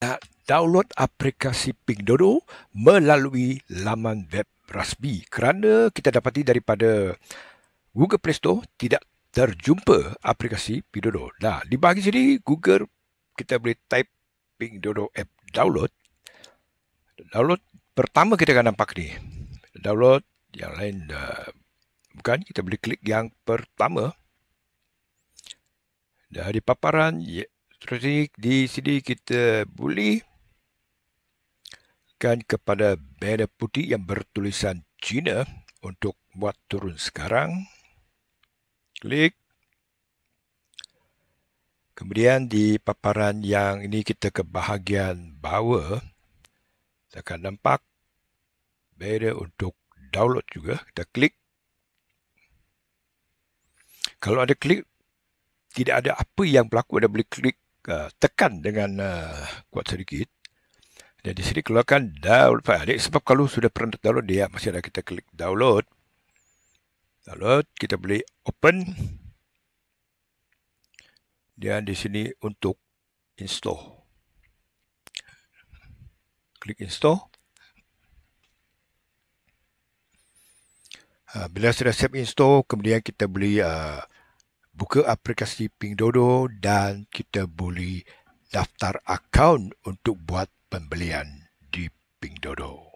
nak download aplikasi Pink melalui laman web rasmi kerana kita dapati daripada Google Play Store tidak terjumpa aplikasi Pink Nah, di bahagian sini Google kita boleh type Pink app download. Download pertama kita akan nampak ni. Download yang lain dah eh, bukan kita boleh klik yang pertama. Dari paparan yeah. Seperti di sini kita boleh kan kepada banner putih yang bertulisan China untuk buat turun sekarang. Klik. Kemudian di paparan yang ini kita ke bahagian bawah. Kita akan nampak banner untuk download juga. Kita klik. Kalau ada klik, tidak ada apa yang berlaku. Anda boleh klik uh, tekan dengan uh, kuat sedikit. Dan di sini keluarkan download file. Sebab kalau sudah pernah download dia, masih ada kita klik download. Download, kita boleh open. Dan di sini untuk install. Klik install. Ha, bila sudah siap install, kemudian kita boleh uh, buka aplikasi Pingdodo dan kita boleh daftar akaun untuk buat pembelian di Pingdodo.